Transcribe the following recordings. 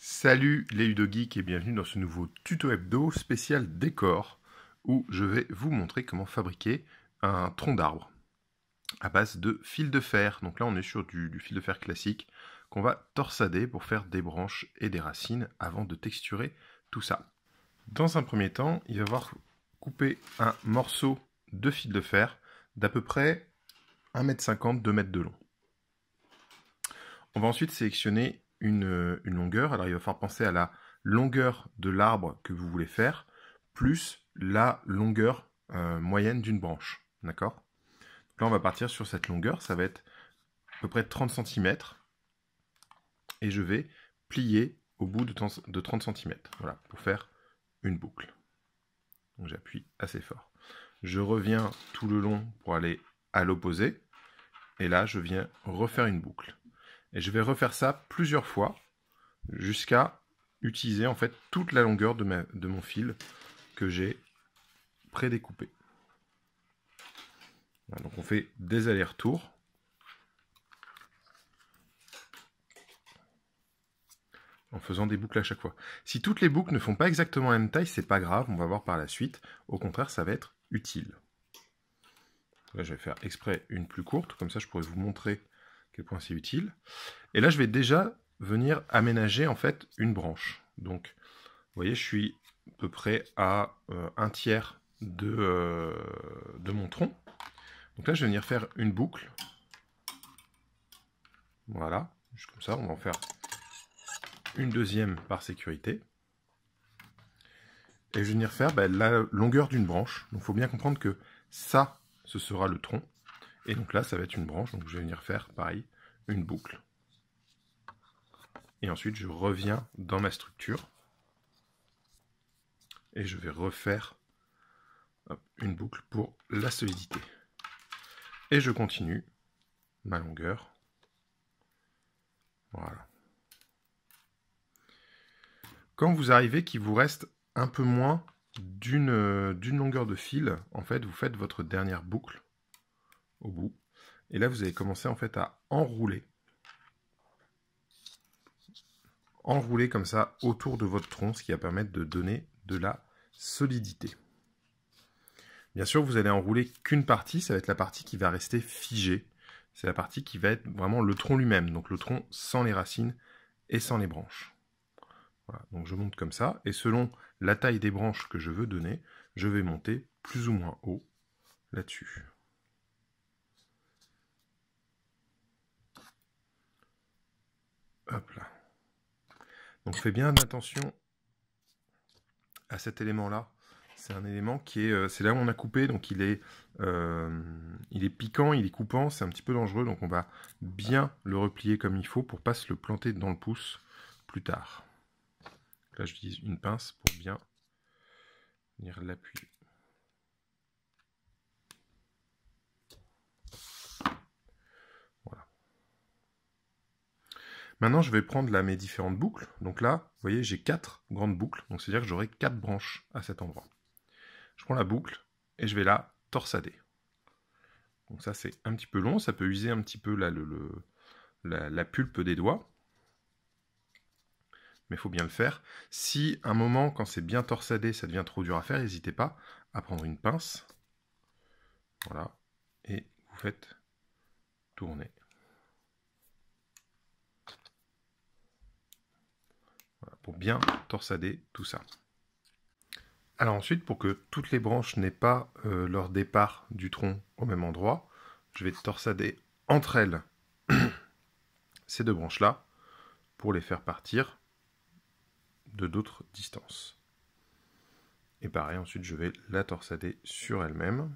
Salut les Udogeeks et bienvenue dans ce nouveau tuto hebdo spécial décor où je vais vous montrer comment fabriquer un tronc d'arbre à base de fil de fer. Donc là on est sur du, du fil de fer classique qu'on va torsader pour faire des branches et des racines avant de texturer tout ça. Dans un premier temps, il va falloir couper un morceau de fil de fer d'à peu près 1m50, 2m de long. On va ensuite sélectionner euh, une, longueur. Alors il va falloir penser à la longueur de l'arbre que vous voulez faire, plus la longueur euh, moyenne d'une branche. D'accord Là, on va partir sur cette longueur. Ça va être à peu près 30 cm. Et je vais plier au bout de 30 cm. Voilà, pour faire une boucle. Donc j'appuie assez fort. Je reviens tout le long pour aller à l'opposé. Et là, je viens refaire une boucle. Et je vais refaire ça plusieurs fois jusqu'à utiliser en fait toute la longueur de, mon fil que j'ai prédécoupé. découpé donc on fait des allers-retours. en faisant des boucles à chaque fois. Si toutes les boucles ne font pas exactement la même taille, c'est pas grave, on va voir par la suite. Au contraire, ça va être utile. Là, je vais faire exprès une plus courte, comme ça je pourrais vous montrer point c'est utile. Et là, je vais déjà venir aménager en fait une branche. Donc, vous voyez, je suis à peu près à euh, un tiers de, euh, de mon tronc. Donc là, je vais venir faire une boucle. Voilà, juste comme ça, on va en faire une deuxième par sécurité. Et je vais venir faire bah, la longueur d'une branche. Donc il faut bien comprendre que ça, ce sera le tronc. Et donc là, ça va être une branche, donc je vais venir faire, pareil, une boucle. Et ensuite, je reviens dans ma structure. Et je vais refaire une boucle pour la solidité. Et je continue ma longueur. Voilà. Quand vous arrivez qu'il vous reste un peu moins d'une euh, longueur de fil, en fait, vous faites votre dernière boucle au bout. Et là, vous allez commencer en fait à enrouler. Enrouler comme ça autour de votre tronc, ce qui va permettre de donner de la solidité. Bien sûr, vous allez enrouler qu'une partie, ça va être la partie qui va rester figée. C'est la partie qui va être vraiment le tronc lui-même, donc le tronc sans les racines et sans les branches. Voilà, donc je monte comme ça, et selon la taille des branches que je veux donner, je vais monter plus ou moins haut là-dessus. Donc fais bien attention à cet élément-là. C'est un élément qui est, euh, c'est là où on a coupé, donc il est, euh, il est piquant, il est coupant, c'est un petit peu dangereux, donc on va bien le replier comme il faut pour pas se le planter dans le pouce plus tard. Là, je vise une pince pour bien venir l'appuyer. Maintenant, je vais prendre mes différentes boucles. Donc là, vous voyez, j'ai quatre grandes boucles. Donc c'est-à-dire que j'aurai quatre branches à cet endroit. Je prends la boucle et je vais la torsader. Donc ça, c'est un petit peu long. Ça peut user un petit peu la, la pulpe des doigts. Mais il faut bien le faire. Si à un moment, quand c'est bien torsadé, ça devient trop dur à faire, n'hésitez pas à prendre une pince. Voilà. Et vous faites tourner. bien torsader tout ça. Alors ensuite, pour que toutes les branches n'aient pas euh, leur départ du tronc au même endroit, je vais torsader entre elles ces deux branches-là pour les faire partir de d'autres distances. Et pareil, ensuite je vais la torsader sur elle-même.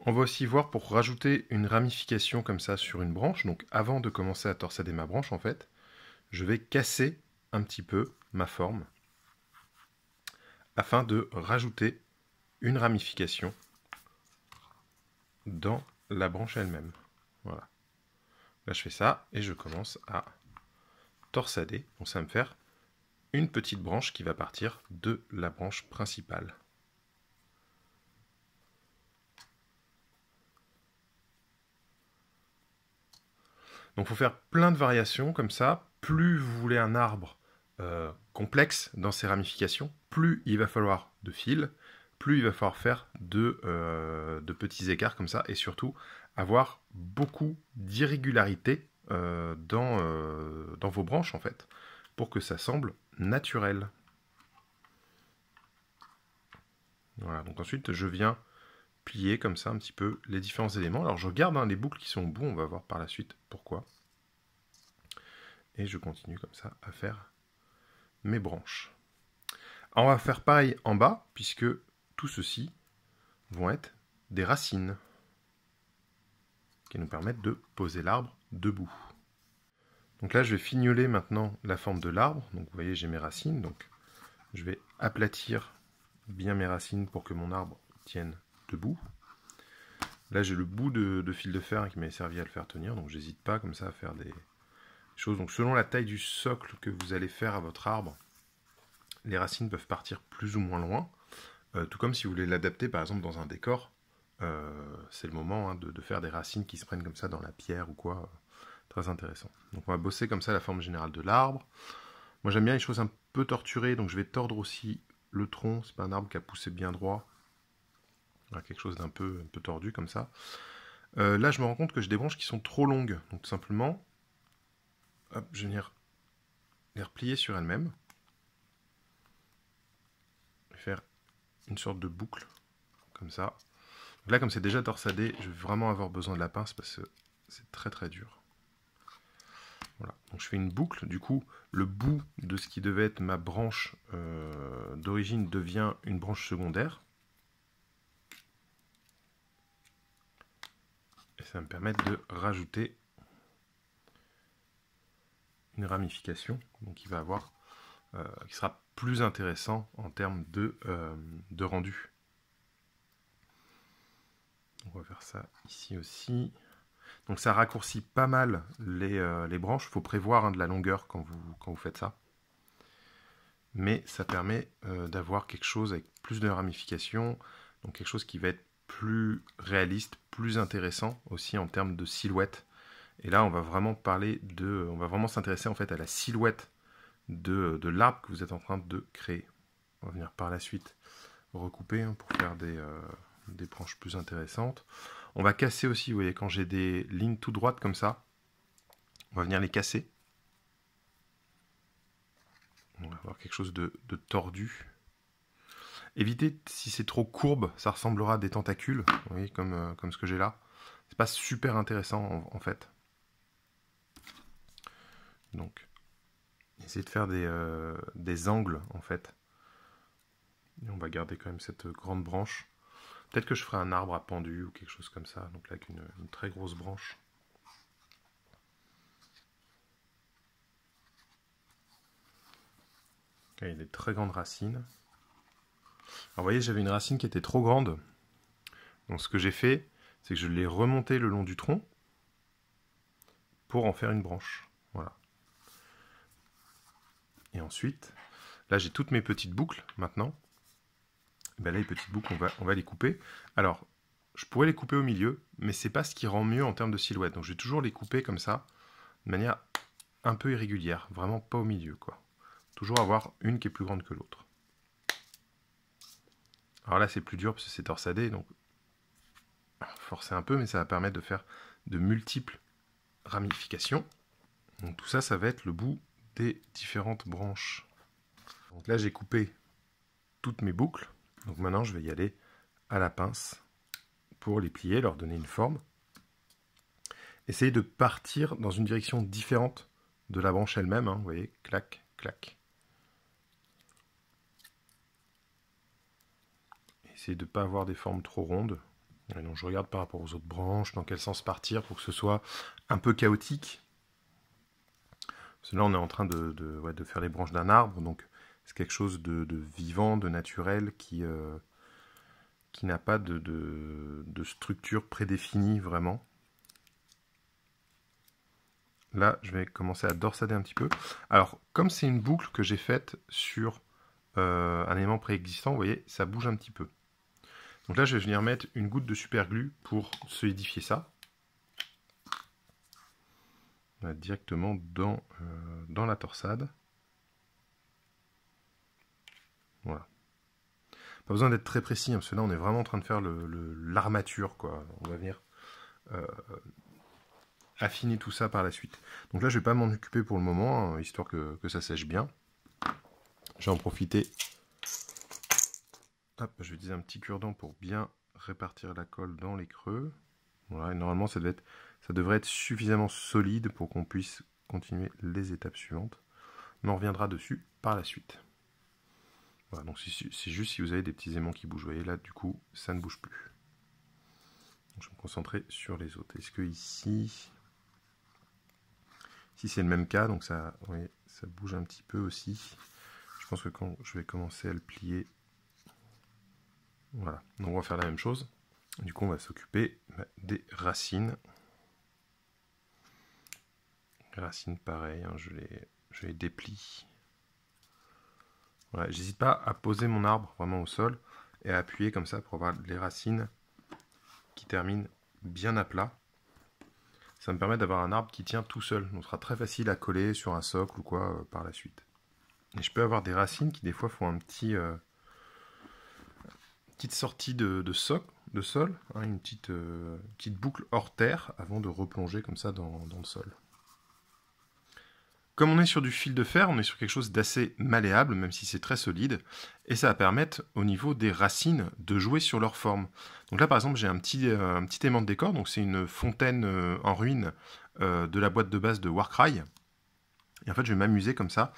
On va aussi voir pour rajouter une ramification comme ça sur une branche, donc avant de commencer à torsader ma branche en fait, je vais casser un petit peu ma forme afin de rajouter une ramification dans la branche elle-même. Voilà. Là, je fais ça et je commence à torsader. on ça me faire une petite branche qui va partir de la branche principale. Donc, il faut faire plein de variations comme ça. Plus vous voulez un arbre euh, complexe dans ses ramifications, plus il va falloir de fils, plus il va falloir faire euh, de, petits écarts comme ça, et surtout avoir beaucoup d'irrégularités euh, dans, vos branches en fait, pour que ça semble naturel. Voilà, donc ensuite je viens plier comme ça un petit peu les différents éléments. Alors je regarde hein, les boucles qui sont au on va voir par la suite pourquoi. Et je continue comme ça à faire mes branches. On va faire pareil en bas, puisque tout ceci vont être des racines qui nous permettent de poser l'arbre debout. Donc là, je vais fignoler maintenant la forme de l'arbre. Donc vous voyez, j'ai mes racines. Donc je vais aplatir bien mes racines pour que mon arbre tienne debout. Là, j'ai le bout de, fil de fer qui m'est servi à le faire tenir, donc j'hésite pas comme ça à faire des, donc selon la taille du socle que vous allez faire à votre arbre, les racines peuvent partir plus ou moins loin. Euh, tout comme si vous voulez l'adapter par exemple dans un décor, euh, c'est le moment hein, de, faire des racines qui se prennent comme ça dans la pierre ou quoi. Euh, très intéressant. Donc on va bosser comme ça la forme générale de l'arbre. Moi j'aime bien les choses un peu torturées, donc je vais tordre aussi le tronc. C'est pas un arbre qui a poussé bien droit. quelque chose d'un peu, un peu tordu comme ça. là je me rends compte que j'ai des branches qui sont trop longues. Donc tout simplement, je vais venir les replier sur elles-mêmes. Faire une sorte de boucle, comme ça. là, comme c'est déjà torsadé, je vais vraiment avoir besoin de la pince parce que c'est très très dur. Voilà, donc je fais une boucle, du coup, le bout de ce qui devait être ma branche euh, d'origine devient une branche secondaire. Et ça va me permettre de rajouter ramification, donc qui va avoir, euh, qui sera plus intéressant en termes de, euh, de rendu. On va faire ça ici aussi. Donc ça raccourcit pas mal les, euh, les branches. Il faut prévoir hein, de la longueur quand vous, quand vous faites ça. Mais ça permet d'avoir quelque chose avec plus de ramifications. Donc quelque chose qui va être plus réaliste, plus intéressant aussi en termes de silhouette et là, on va vraiment parler de, on va vraiment s'intéresser en fait à la silhouette de, de l'arbre que vous êtes en train de créer. On va venir par la suite recouper hein, pour faire euh, des, branches plus intéressantes. On va casser aussi, vous voyez, quand j'ai des lignes tout droites comme ça, on va venir les casser. On va avoir quelque chose de, tordu. Évitez, si c'est trop courbe, ça ressemblera à des tentacules, vous voyez, comme, euh, comme ce que j'ai là. C'est pas super intéressant en fait. Donc, essayer de faire euh, des, angles, en fait. Et on va garder quand même cette grande branche. Peut-être que je ferai un arbre à pendu ou quelque chose comme ça. Donc là, avec une, très grosse branche. il y a des très grandes racines. Alors, vous voyez, j'avais une racine qui était trop grande. Donc, ce que j'ai fait, c'est que je l'ai remontée le long du tronc pour en faire une branche. Voilà. Et ensuite, là j'ai toutes mes petites boucles maintenant. Ben là les petites boucles, on va, on va les couper. Alors, je pourrais les couper au milieu, mais c'est pas ce qui rend mieux en termes de silhouette. Donc je vais toujours les couper comme ça, de manière un peu irrégulière, vraiment pas au milieu quoi. Toujours avoir une qui est plus grande que l'autre. Alors là c'est plus dur parce que c'est torsadé, donc forcer un peu, mais ça va permettre de faire de multiples ramifications. Donc tout ça, ça va être le bout des différentes branches. Donc là, j'ai coupé toutes mes boucles. Donc maintenant, je vais y aller à la pince pour les plier, leur donner une forme. Essayez de partir dans une direction différente de la branche elle-même. Hein. vous voyez, clac, clac. Essayez de ne pas avoir des formes trop rondes. je regarde par rapport aux autres branches, dans quel sens partir pour que ce soit un peu chaotique là, on est en train de, faire les branches d'un arbre, donc c'est quelque chose de, vivant, de naturel, qui, euh, n'a pas de, structure prédéfinie vraiment. Là, je vais commencer à dorsader un petit peu. Alors, comme c'est une boucle que j'ai faite sur euh, un élément préexistant, vous voyez, ça bouge un petit peu. Donc là, je vais venir mettre une goutte de superglue pour solidifier ça directement dans, euh, dans la torsade. Voilà. Pas besoin d'être très précis, hein, parce que là on est vraiment en train de faire l'armature, le, On va venir euh, affiner tout ça par la suite. Donc là je ne vais pas m'en occuper pour le moment, hein, histoire que, ça sèche bien. Je vais en profiter. je vais utiliser un petit cure-dent pour bien répartir la colle dans les creux. Voilà, normalement ça devait être ça devrait être suffisamment solide pour qu'on puisse continuer les étapes suivantes. Mais on reviendra dessus par la suite. Voilà, donc c'est juste si vous avez des petits aimants qui bougent. Vous voyez là, du coup, ça ne bouge plus. je vais me concentrer sur les autres. Est-ce que ici, si c'est le même cas, donc ça, ça bouge un petit peu aussi. Je pense que quand je vais commencer à le plier, voilà. Donc on va faire la même chose. Du coup, on va s'occuper bah, des racines racines, pareil, hein, je, les, déplie. Voilà, j'hésite pas à poser mon arbre vraiment au sol et à appuyer comme ça pour avoir les racines qui terminent bien à plat. Ça me permet d'avoir un arbre qui tient tout seul, donc ce sera très facile à coller sur un socle ou quoi euh, par la suite. Et je peux avoir des racines qui des fois font un petit euh, petite sortie de, socle, de sol, hein, une euh, petite, boucle hors terre avant de replonger comme ça dans le sol. Comme on est sur du fil de fer, on est sur quelque chose d'assez malléable, même si c'est très solide, et ça va permettre au niveau des racines de jouer sur leur forme. Donc là par exemple j'ai un petit, élément euh, de décor, donc c'est une fontaine euh, en ruine euh, de la boîte de base de Warcry. Et en fait je vais m'amuser comme ça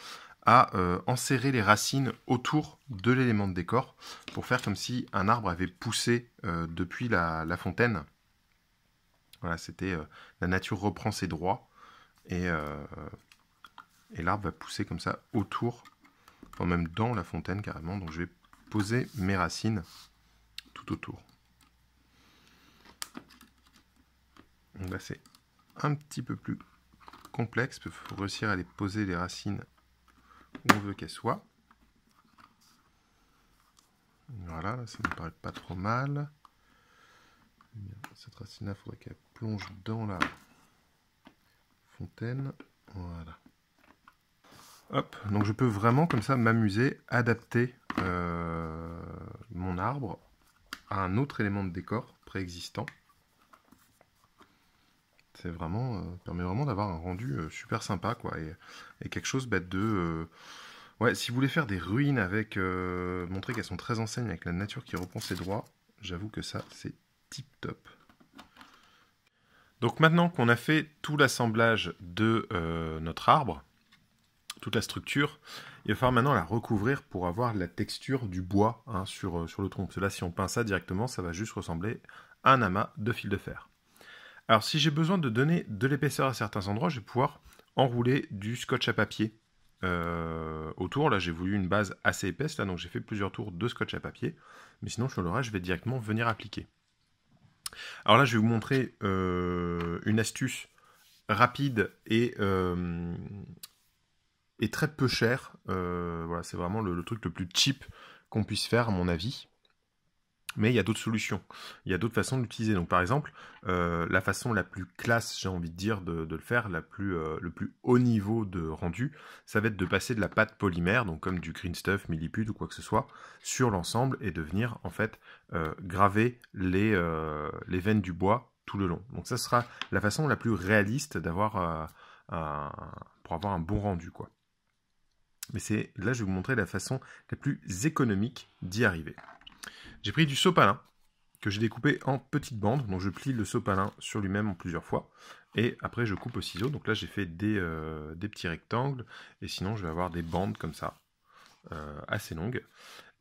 à enserrer les racines autour de l'élément de décor pour faire comme si un arbre avait poussé depuis la, fontaine. Voilà, c'était la nature reprend ses droits. Et et l'arbre va pousser comme ça autour, enfin même dans la fontaine carrément. Donc je vais poser mes racines tout autour. Donc là c'est un petit peu plus complexe, il faut réussir à les poser les racines où on veut qu'elles soient. Voilà, ça ne me paraît pas trop mal. Cette racine-là, il faudrait qu'elle plonge dans la fontaine. Voilà donc je peux vraiment comme ça m'amuser, adapter euh, mon arbre à un autre élément de décor préexistant. C'est vraiment, euh, permet vraiment d'avoir un rendu euh, super sympa, quoi, et, quelque chose de... Ouais, si vous voulez faire des ruines avec... montrer qu'elles sont très enseignes avec la nature qui reprend ses droits, j'avoue que ça, c'est tip top. Donc maintenant qu'on a fait tout l'assemblage de notre arbre, toute la structure. Il va falloir maintenant la recouvrir pour avoir la texture du bois hein, sur, euh, sur le tronc. Cela, là, si on peint ça directement, ça va juste ressembler à un amas de fil de fer. Alors, si j'ai besoin de donner de l'épaisseur à certains endroits, je vais pouvoir enrouler du scotch à papier euh, autour. Là, j'ai voulu une base assez épaisse, là, donc j'ai fait plusieurs tours de scotch à papier. Mais sinon, sur le reste, je vais directement venir appliquer. Alors là, je vais vous montrer euh, une astuce rapide et, est très peu cher. Euh, voilà, c'est vraiment le, truc le plus cheap qu'on puisse faire, à mon avis. Mais il y a d'autres solutions, il y a d'autres façons d'utiliser. Donc par exemple, euh, la façon la plus classe, j'ai envie de dire, de, le faire, la plus, euh, le plus haut niveau de rendu, ça va être de passer de la pâte polymère, donc comme du green stuff, milliput ou quoi que ce soit, sur l'ensemble et de venir en fait graver les, les veines du bois tout le long. Donc ça sera la façon la plus réaliste d'avoir pour avoir un bon rendu quoi. Mais c'est là, je vais vous montrer la façon la plus économique d'y arriver. J'ai pris du sopalin que j'ai découpé en petites bandes. Donc je plie le sopalin sur lui-même en plusieurs fois. Et après, je coupe au ciseau. Donc là, j'ai fait des, euh, petits rectangles. Et sinon, je vais avoir des bandes comme ça, euh, assez longues.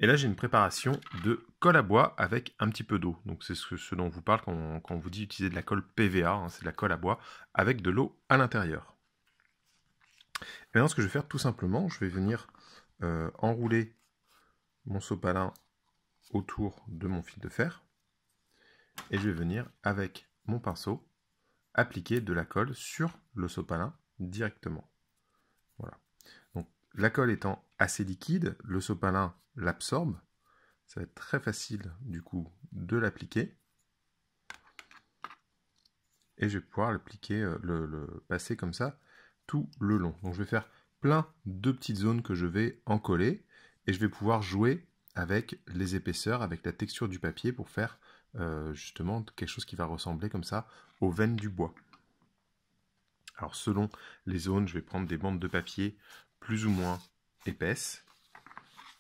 Et là, j'ai une préparation de colle à bois avec un petit peu d'eau. Donc c'est ce, dont on vous parle quand on, vous dit d'utiliser de la colle PVA. Hein. c'est de la colle à bois avec de l'eau à l'intérieur. Maintenant, ce que je vais faire tout simplement, je vais venir euh, enrouler mon sopalin autour de mon fil de fer et je vais venir avec mon pinceau appliquer de la colle sur le sopalin directement. Voilà. Donc la colle étant assez liquide, le sopalin l'absorbe. Ça va être très facile du coup de l'appliquer. Et je vais pouvoir l'appliquer, euh, le passer comme ça tout le long. Donc je vais faire plein de petites zones que je vais encoller et je vais pouvoir jouer avec les épaisseurs, avec la texture du papier pour faire euh, justement quelque chose qui va ressembler comme ça aux veines du bois. Alors selon les zones, je vais prendre des bandes de papier plus ou moins épaisses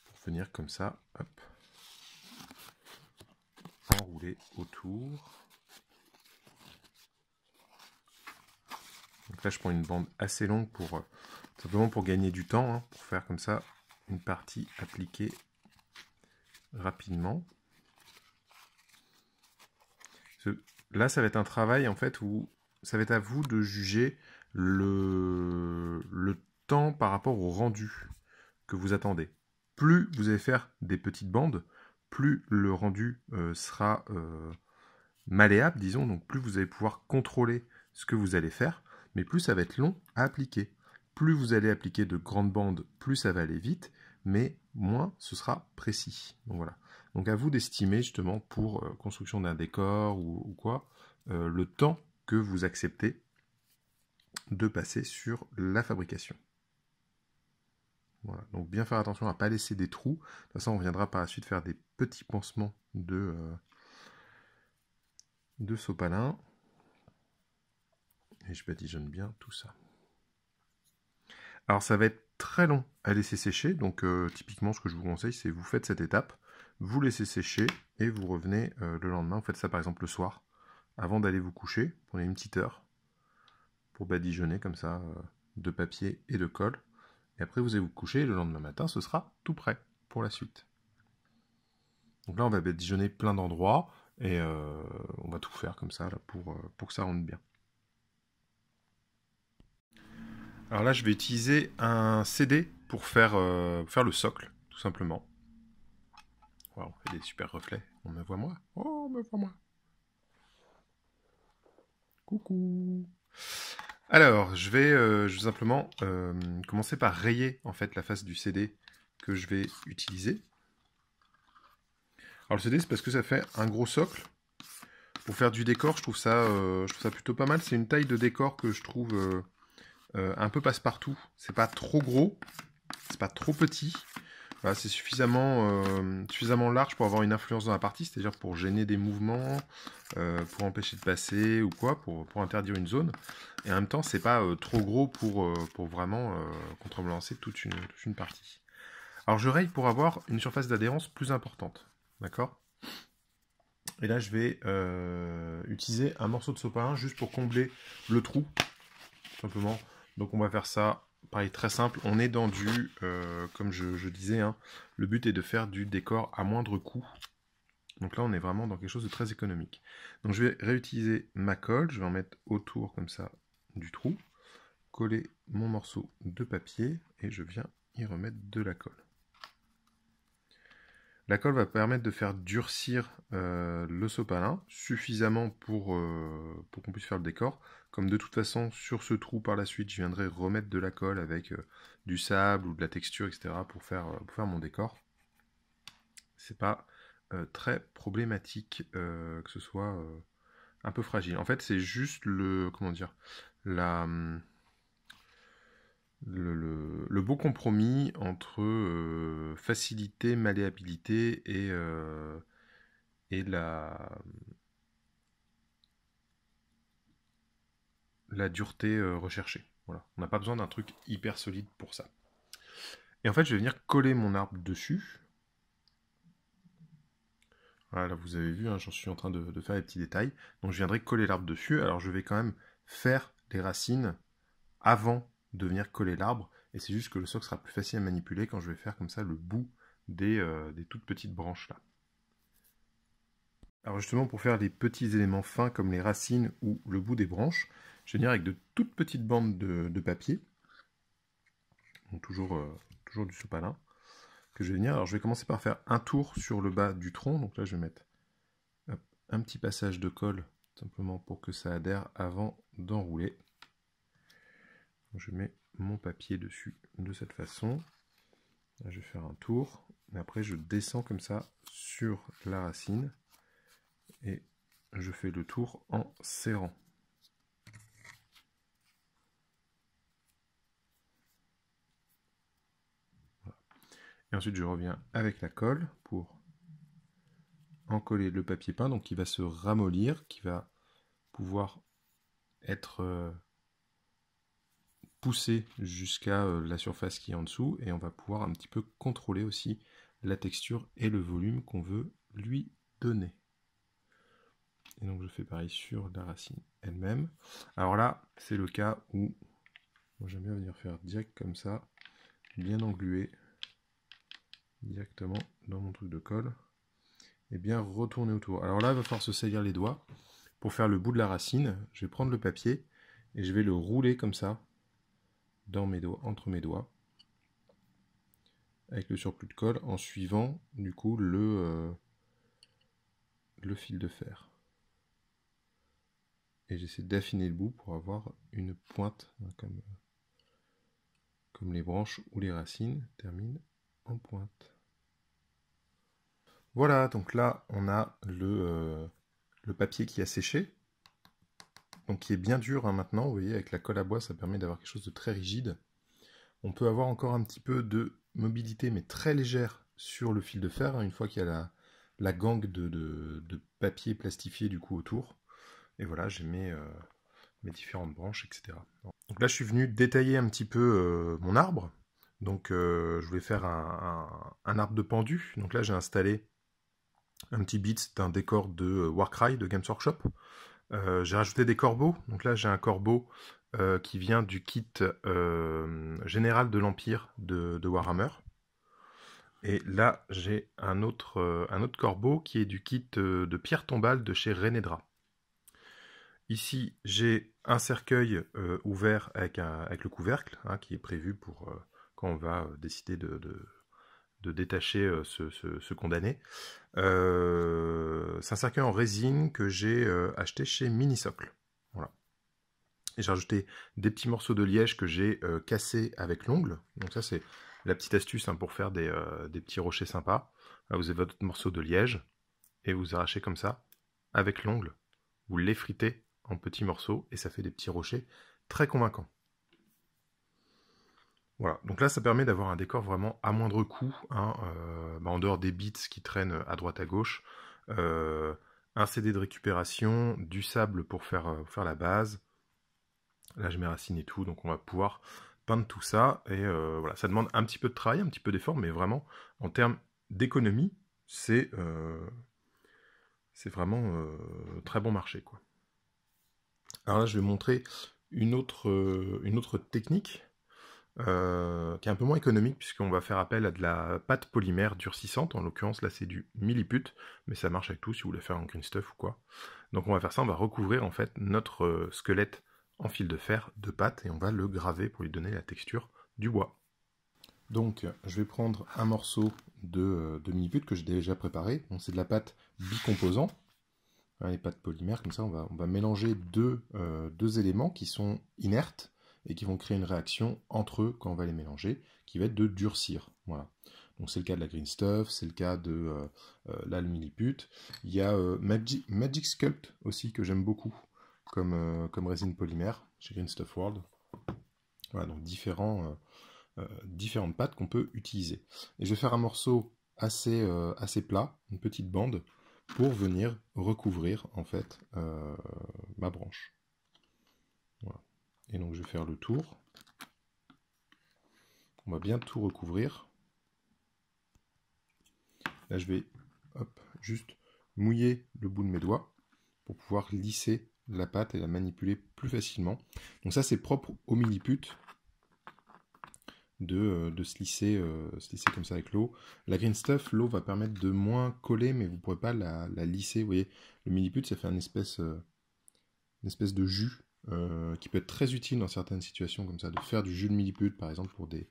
pour venir comme ça, enrouler autour. là, je prends une bande assez longue pour euh, simplement pour gagner du temps, hein, pour faire comme ça une partie appliquée rapidement. Là, ça va être un travail en fait où ça va être à vous de juger le, le temps par rapport au rendu que vous attendez. Plus vous allez faire des petites bandes, plus le rendu euh, sera euh, malléable, disons, donc plus vous allez pouvoir contrôler ce que vous allez faire mais plus ça va être long à appliquer. Plus vous allez appliquer de grandes bandes, plus ça va aller vite, mais moins ce sera précis. Donc voilà. Donc à vous d'estimer justement pour euh, construction d'un décor ou, quoi, euh, le temps que vous acceptez de passer sur la fabrication. Donc bien faire attention à ne pas laisser des trous. De toute façon, on viendra par la suite faire des petits pansements de, euh, de sopalin et je badigeonne bien tout ça. Alors ça va être très long à laisser sécher, donc euh, typiquement ce que je vous conseille c'est vous faites cette étape, vous laissez sécher et vous revenez euh, le lendemain, vous faites ça par exemple le soir, avant d'aller vous coucher, prenez une petite heure pour badigeonner comme ça euh, de papier et de colle, et après vous allez vous coucher et le lendemain matin ce sera tout prêt pour la suite. Donc là on va badigeonner plein d'endroits et on va tout faire comme ça là, pour, pour que ça rentre bien. Alors là, je vais utiliser un CD pour faire, euh, faire le socle, tout simplement. Waouh, on fait des super reflets. On me voit moi Oh, on me voit moi Coucou Alors, je vais, euh, simplement euh, commencer par rayer en fait la face du CD que je vais utiliser. Alors le CD, c'est parce que ça fait un gros socle. Pour faire du décor, je trouve ça, je trouve ça plutôt pas mal. C'est une taille de décor que je trouve euh, un peu passe-partout. C'est pas trop gros, c'est pas trop petit. c'est euh, suffisamment, large pour avoir une influence dans la partie, c'est-à-dire pour gêner des mouvements, euh, pour empêcher de passer ou quoi, pour, interdire une zone. Et en même temps, c'est pas trop gros pour, vraiment contrebalancer toute une, toute une partie. Alors je raye pour avoir une surface d'adhérence plus importante. D'accord et là, je vais utiliser un morceau de sopalin juste pour combler le trou, simplement donc on va faire ça, pareil, très simple. On est dans du, euh, comme je, disais, hein, le but est de faire du décor à moindre coût. Donc là, on est vraiment dans quelque chose de très économique. Donc je vais réutiliser ma colle, je vais en mettre autour comme ça du trou, coller mon morceau de papier et je viens y remettre de la colle. La colle va permettre de faire durcir euh, le sopalin suffisamment pour, euh, pour qu'on puisse faire le décor comme de toute façon, sur ce trou par la suite, je viendrai remettre de la colle avec euh, du sable ou de la texture, etc. pour faire, euh, faire mon décor. C'est pas euh, très problématique que ce soit un peu fragile. En fait, c'est juste le. Comment dire hum, le, beau compromis entre facilité, malléabilité et, et la hum, la dureté euh, recherchée. Voilà. On n'a pas besoin d'un truc hyper solide pour ça. Et en fait, je vais venir coller mon arbre dessus. Voilà, vous avez vu, hein, j'en suis en train de, faire les petits détails. Donc je viendrai coller l'arbre dessus. Alors je vais quand même faire les racines avant de venir coller l'arbre. Et c'est juste que le socle sera plus facile à manipuler quand je vais faire comme ça le bout des, euh, toutes petites branches là. Alors justement, pour faire les petits éléments fins comme les racines ou le bout des branches, je vais venir avec de toutes petites bandes de, papier. toujours, euh, toujours du sopalin. Que je vais venir. Alors je vais commencer par faire un tour sur le bas du tronc. Donc là je vais mettre un petit passage de colle simplement pour que ça adhère avant d'enrouler. Je mets mon papier dessus de cette façon. je vais faire un tour. après, je descends comme ça sur la racine. Et je fais le tour en serrant. ensuite, je reviens avec la colle pour encoller le papier peint, donc qui va se ramollir, qui va pouvoir être euh, poussé jusqu'à euh, la surface qui est en dessous, et on va pouvoir un petit peu contrôler aussi la texture et le volume qu'on veut lui donner. Et donc je fais pareil sur la racine elle-même. Alors là, c'est le cas où j'aime bien venir faire direct comme ça, bien englué, directement dans mon truc de colle et eh bien retourner autour. Alors là, il va falloir se saillir les doigts pour faire le bout de la racine. Je vais prendre le papier et je vais le rouler comme ça dans mes doigts, entre mes doigts avec le surplus de colle en suivant du coup le, euh, le fil de fer. Et j'essaie d'affiner le bout pour avoir une pointe hein, comme, comme les branches ou les racines terminent en pointe. Voilà, donc là, on a euh, le, papier qui a séché, donc qui est bien dur hein, maintenant. Vous voyez, avec la colle à bois, ça permet d'avoir quelque chose de très rigide. On peut avoir encore un petit peu de mobilité, mais très légère, sur le fil de fer, hein, une fois qu'il y a la, la gangue de, papier plastifié du coup autour. Et voilà, j'ai mes, euh, différentes branches, etc. Donc là, je suis venu détailler un petit peu euh, mon arbre. Donc je voulais faire un, arbre de pendu. Donc là, j'ai installé un petit bit, c'est un décor de euh, Warcry, de Games Workshop. Euh, j'ai rajouté des corbeaux. Donc là, j'ai un corbeau euh, qui vient du kit général de l'Empire de, Warhammer. Et là, j'ai un autre, un autre corbeau qui est du kit de pierre tombale de chez Renedra. Ici, j'ai un cercueil ouvert avec, avec, le couvercle hein, qui est prévu pour quand on va décider de, de détacher euh, ce, condamné. c'est un cercueil en résine que j'ai euh, acheté chez Minisocle. Voilà. Et j'ai rajouté des petits morceaux de liège que j'ai euh, cassé avec l'ongle. Donc ça, c'est la petite astuce hein, pour faire des, petits rochers sympas. vous avez votre morceau de liège et vous arrachez comme ça avec l'ongle. Vous l'effritez en petits morceaux et ça fait des petits rochers très convaincants. Voilà, donc là ça permet d'avoir un décor vraiment à moindre coût, hein, euh, bah, en dehors des bits qui traînent à droite à gauche, euh, un CD de récupération, du sable pour faire, euh, faire, la base, là je mets racine et tout, donc on va pouvoir peindre tout ça, et voilà, ça demande un petit peu de travail, un petit peu d'effort, mais vraiment, en termes d'économie, c'est vraiment très bon marché, quoi. Alors là je vais montrer une autre, une autre technique euh, qui est un peu moins économique puisqu'on va faire appel à de la pâte polymère durcissante. En l'occurrence, là, c'est du milliput, mais ça marche avec tout si vous voulez faire un green stuff ou quoi. Donc on va faire ça, on va recouvrir en fait notre euh, squelette en fil de fer de pâte et on va le graver pour lui donner la texture du bois. Donc je vais prendre un morceau de, euh, de milliput que j'ai déjà préparé. Donc c'est de la pâte bicomposant. Hein, les pâtes polymères, comme ça, on va, va mélanger deux éléments qui sont inertes et qui vont créer une réaction entre eux quand on va les mélanger, qui va être de durcir. Voilà. Donc c'est le cas de la Green Stuff, c'est le cas de euh, euh Il y a euh, Magic, Sculpt aussi que j'aime beaucoup comme, euh, comme résine polymère chez Green Stuff World. Voilà, donc différents, différentes pattes qu'on peut utiliser. Et je vais faire un morceau assez, assez plat, une petite bande, pour venir recouvrir en fait ma branche. Voilà. Et donc je vais faire le tour. On va bien tout recouvrir. Là je vais juste mouiller le bout de mes doigts pour pouvoir lisser la pâte et la manipuler plus facilement. Donc ça c'est propre au milliput de, euh, de euh, se, lisser, comme ça avec l'eau. La green stuff, l'eau va permettre de moins coller, mais vous ne pourrez pas la, la lisser. Vous voyez, le milliput, ça fait une espèce, euh, une espèce de jus euh, qui peut être très utile dans certaines situations comme ça, de faire du jus de millipute par exemple pour des,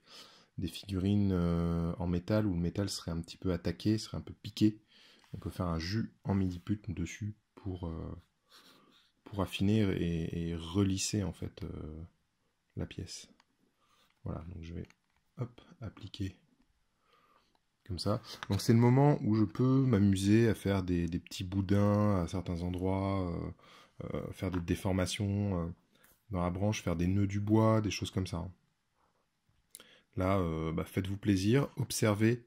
figurines euh, en métal où le métal serait un petit peu attaqué, serait un peu piqué. On peut faire un jus en milliput dessus pour, euh, pour affiner et, relisser en fait la pièce. Voilà, donc je vais hop, appliquer comme ça. Donc c'est le moment où je peux m'amuser à faire des, petits boudins à certains endroits euh, faire des déformations euh, dans la branche, faire des nœuds du bois, des choses comme ça. Hein. Là, euh, bah, faites-vous plaisir, observez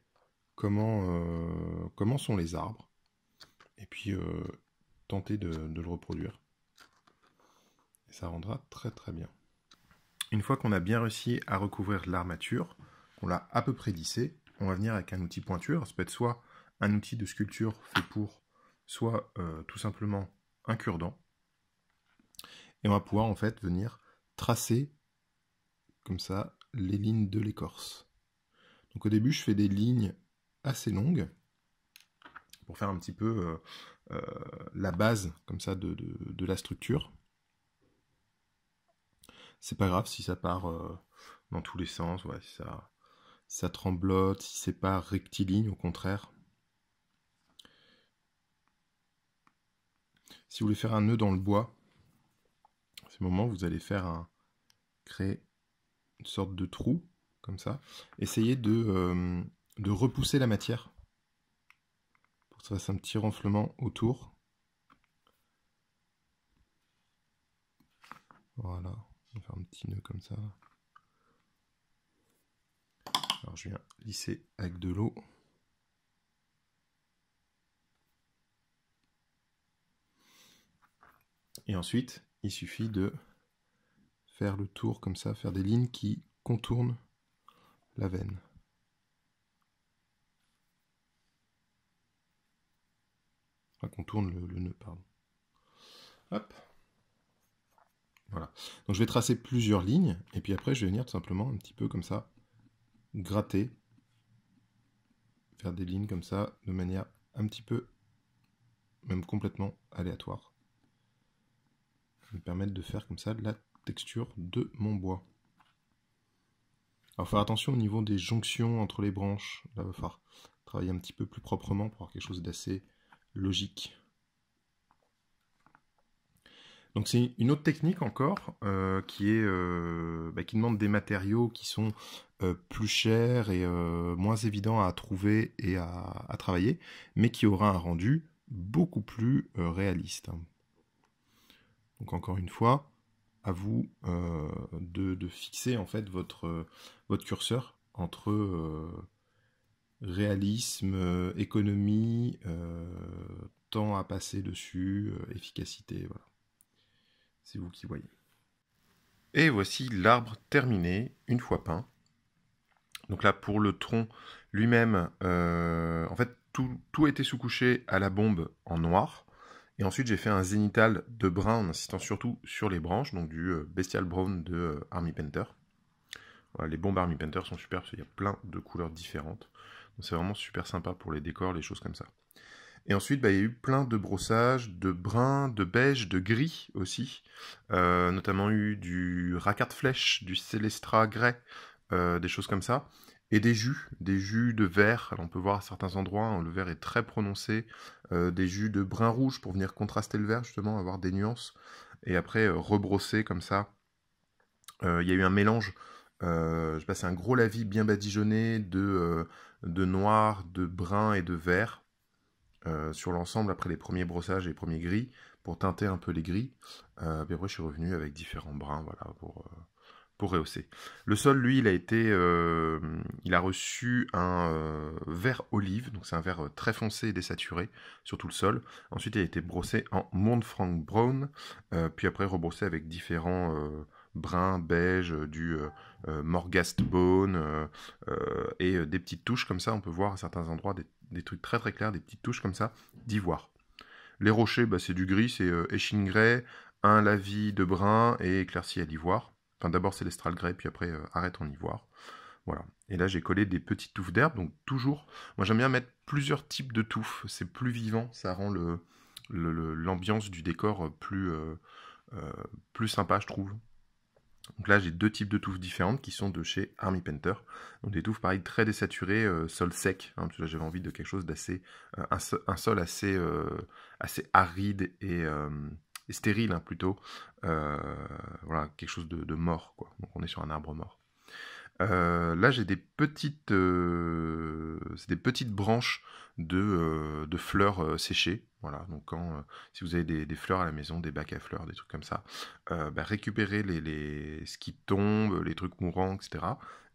comment, comment sont les arbres, et puis tentez de, le reproduire. Et ça rendra très très bien. Une fois qu'on a bien réussi à recouvrir l'armature, qu'on l'a à peu près lissée, on va venir avec un outil pointure. Ça peut être soit un outil de sculpture fait pour, soit tout simplement un cure-dent. Et on va pouvoir en fait venir tracer comme ça les lignes de l'écorce. Donc au début, je fais des lignes assez longues pour faire un petit peu euh, euh, la base comme ça de, la structure. C'est pas grave si ça part euh, dans tous les sens, si ça, si ça tremblote, si c'est pas rectiligne, au contraire. Si vous voulez faire un nœud dans le bois, moment où vous allez faire un, créer une sorte de trou, comme ça. Essayez de, euh, de repousser la matière pour que ça fasse un petit renflement autour. Voilà, on va faire un petit nœud comme ça. Alors je viens lisser avec de l'eau. Et ensuite, il suffit de faire le tour comme ça, faire des lignes qui contournent la veine. Enfin, contourne le, le nœud, pardon. Hop. Voilà. Donc je vais tracer plusieurs lignes, et puis après je vais venir tout simplement un petit peu comme ça, gratter, faire des lignes comme ça, de manière un petit peu, même complètement aléatoire me permettre de faire comme ça la texture de mon bois. Alors faire attention au niveau des jonctions entre les branches. Là, il va falloir travailler un petit peu plus proprement pour avoir quelque chose d'assez logique. Donc c'est une autre technique encore euh, qui est euh, bah, qui demande des matériaux qui sont euh, plus chers et moins évidents à trouver et à, travailler, mais qui aura un rendu beaucoup plus réaliste. Hein. Donc encore une fois, à vous euh, de, fixer en fait votre, curseur entre euh, réalisme, euh, économie, temps à passer dessus, efficacité, voilà. C'est vous qui voyez. Et voici l'arbre terminé, une fois peint. Donc là, pour le tronc lui-même, en fait, tout, a été sous-couché à la bombe en noir. Et ensuite, j'ai fait un zénithal de brun en insistant surtout sur les branches, donc du euh, Bestial Brown de euh, Army Painter. les bombes Army Painter sont super parce qu'il y a plein de couleurs différentes. Donc c'est vraiment super sympa pour les décors, les choses comme ça. Et ensuite, bah, il y a eu plein de brossages, de brun, de beige, de gris aussi. Euh, notamment eu du racard flèche, du Celestra Gray, des choses comme ça et des jus, des jus de vert. Alors on peut voir à certains endroits, hein, le vert est très prononcé. Euh, des jus de brun rouge pour venir contraster le vert, justement, avoir des nuances. Et après, euh, rebrosser comme ça. Euh, il y a eu un mélange. je passe un gros lavis bien badigeonné de, de noir, de brun et de vert sur l'ensemble après les premiers brossages et les premiers gris pour teinter un peu les gris. puis après, je suis revenu avec différents bruns voilà, pour, pour rehausser. Le sol, lui, il a été, euh, il a reçu un euh, vert olive, donc c'est un vert euh, très foncé et désaturé sur tout le sol. Ensuite, il a été brossé en Montfranc Brown, puis après rebrossé avec différents bruns, beige, du morgastbone et des petites touches comme ça. On peut voir à certains endroits des, trucs très très clairs, des petites touches comme ça d'ivoire. Les rochers, bah, c'est du gris, c'est échine un lavis de brun et éclairci à l'ivoire. Enfin, d'abord Célestral Grey, puis après euh, Arrête en Ivoire. Voilà. Et là, j'ai collé des petites touffes d'herbe. Donc, toujours. Moi, j'aime bien mettre plusieurs types de touffes. C'est plus vivant. Ça rend le, l'ambiance du décor euh, plus, euh, plus sympa, je trouve. Donc là, j'ai deux types de touffes différentes qui sont de chez Army Painter. Donc des touffes, pareil, très désaturées, sol sec. Hein, j'avais envie de quelque chose d'assez... un, sol assez, assez aride et, stérile hein, plutôt. Euh, voilà, quelque chose de, mort, quoi. Donc on est sur un arbre mort. Euh, là, j'ai des petites, euh, c'est des petites branches de, fleurs séchées. Voilà, donc quand, si vous avez des, fleurs à la maison, des bacs à fleurs, des trucs comme ça, bah, récupérez les, les, ce qui tombe, les trucs mourants, etc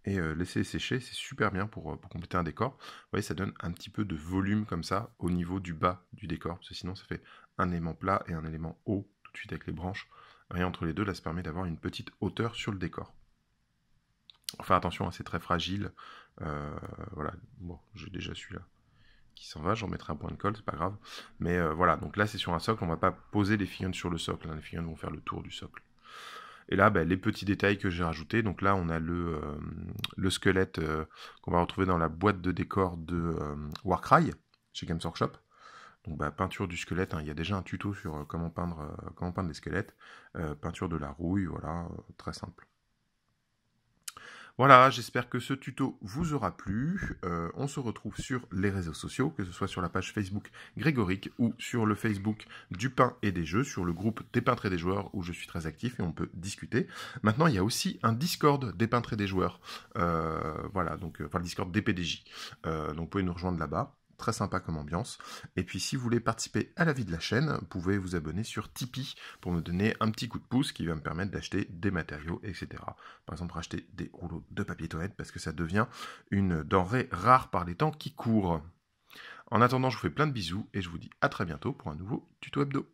et euh, laisser sécher, c'est super bien euh, pour, compléter un décor. Vous voyez, ça donne un petit peu de volume comme ça au niveau du bas du décor, parce que sinon ça fait un élément plat et un élément haut tout de suite avec les branches. Rien entre les deux, là ça permet d'avoir une petite hauteur sur le décor. Enfin attention, hein, c'est très fragile. Euh, voilà, bon, j'ai déjà celui-là qui s'en va, j'en mettrai un point de colle, c'est pas grave. Mais voilà, donc là c'est sur un socle, on ne va pas poser les figurines sur le socle, hein. les figurines vont faire le tour du socle. Et là, ben, les petits détails que j'ai rajoutés. Donc là, on a le, euh, squelette euh, qu'on va retrouver dans la boîte de décor de euh, Warcry chez Games Workshop. Donc ben, peinture du squelette, hein. il y a déjà un tuto sur comment peindre, comment peindre des squelettes. peinture de la rouille, voilà, très simple. Voilà, j'espère que ce tuto vous aura plu. Euh, on se retrouve sur les réseaux sociaux, que ce soit sur la page Facebook Grégorique ou sur le Facebook du pain et des jeux, sur le groupe des peintres et des joueurs où je suis très actif et on peut discuter. Maintenant, il y a aussi un Discord des peintres et des joueurs. Euh, voilà, donc, euh, enfin le Discord des PDJ. donc vous pouvez nous rejoindre là-bas très sympa comme ambiance. Et puis si vous voulez participer à la vie de la chaîne, vous pouvez vous abonner sur Tipeee pour me donner un petit coup de pouce qui va me permettre d'acheter des matériaux, etc. Par exemple, acheter des rouleaux de papier toilette parce que ça devient une denrée rare par les temps qui courent. En attendant, je vous fais plein de bisous et je vous dis à très bientôt pour un nouveau tuto hebdo.